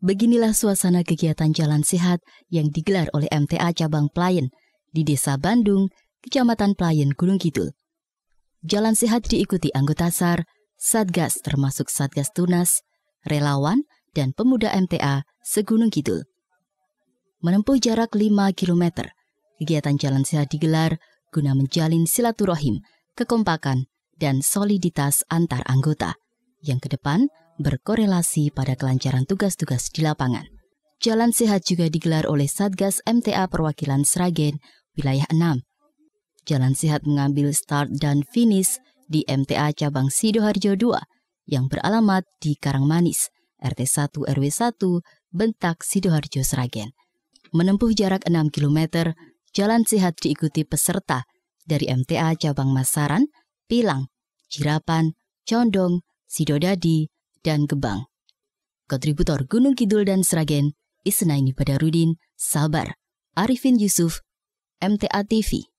Beginilah suasana kegiatan Jalan Sehat yang digelar oleh MTA Cabang Playen di Desa Bandung, Kecamatan Playen, Gunung Kidul. Jalan Sehat diikuti anggota SAR, Satgas termasuk Satgas Tunas, relawan, dan pemuda MTA Segunung Kidul. Menempuh jarak 5 km, kegiatan Jalan Sehat digelar guna menjalin silaturahim, kekompakan, dan soliditas antar anggota yang kedepan. depan berkorelasi pada kelancaran tugas-tugas di lapangan. Jalan Sehat juga digelar oleh Satgas MTA Perwakilan Sragen, Wilayah 6. Jalan Sehat mengambil start dan finish di MTA Cabang Sidoarjo 2 yang beralamat di Karangmanis, RT 1 RW 1, Bentak Sidoarjo Sragen. Menempuh jarak 6 km, Jalan Sehat diikuti peserta dari MTA Cabang Masaran, Pilang, Jirapan, Condong, Sidodadi, dan Gebang. Kontributor Gunung Kidul dan Sragen, Isnaini Padarudin, Sabar, Arifin Yusuf, MTA TV.